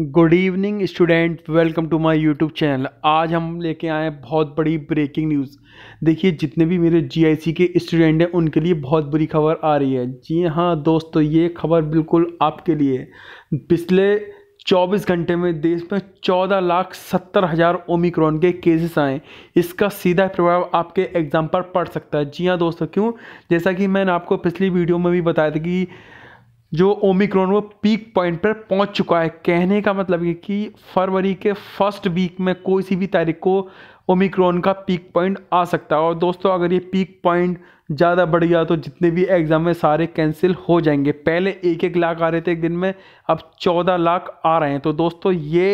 good evening student welcome to my YouTube channel आज हम लेके आए हैं बहुत बड़ी ब्रेकिंग न्यूज़ देखिए जितने भी मेरे जीआईसी के स्टूडेंट हैं उनके लिए बहुत बुरी खबर आ रही है जी हाँ दोस्तों तो ये खबर बिल्कुल आपके लिए पिछले 24 घंटे में देश में 14 लाख सत्तर हज़ार ओमिक्रॉन के केसेस आए इसका सीधा प्रभाव आपके एग्ज़ाम पर पड़ सकता है जी हाँ दोस्तों क्यों जैसा कि मैंने आपको पिछली वीडियो में भी बताया था कि जो ओमिक्रॉन वो पीक पॉइंट पर पहुंच चुका है कहने का मतलब ये कि फरवरी के फर्स्ट वीक में कोई सी भी तारीख को ओमिक्रॉन का पीक पॉइंट आ सकता है और दोस्तों अगर ये पीक पॉइंट ज़्यादा बढ़ गया तो जितने भी एग्ज़ाम है सारे कैंसिल हो जाएंगे पहले एक एक लाख आ रहे थे एक दिन में अब चौदह लाख आ रहे हैं तो दोस्तों ये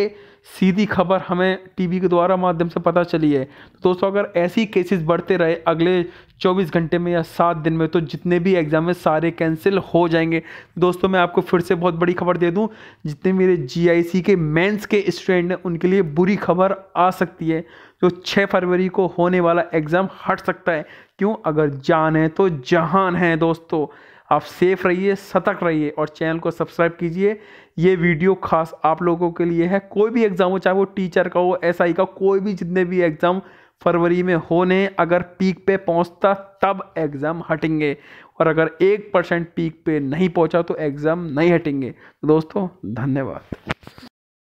सीधी खबर हमें टीवी के द्वारा माध्यम से पता चली है तो दोस्तों अगर ऐसे केसेस बढ़ते रहे अगले 24 घंटे में या सात दिन में तो जितने भी एग्ज़ाम हैं सारे कैंसिल हो जाएंगे दोस्तों मैं आपको फिर से बहुत बड़ी खबर दे दूं जितने मेरे जीआईसी के मेंस के स्टूडेंट हैं उनके लिए बुरी खबर आ सकती है जो तो फरवरी को होने वाला एग्ज़ाम हट सकता है क्यों अगर जान है तो जहान है दोस्तों आप सेफ रहिए सतर्क रहिए और चैनल को सब्सक्राइब कीजिए ये वीडियो खास आप लोगों के लिए है कोई भी एग्ज़ाम हो चाहे वो टीचर का हो एस SI का कोई भी जितने भी एग्ज़ाम फरवरी में होने अगर पीक पे पहुंचता तब एग्ज़ाम हटेंगे और अगर एक परसेंट पीक पे नहीं पहुंचा तो एग्ज़ाम नहीं हटेंगे तो दोस्तों धन्यवाद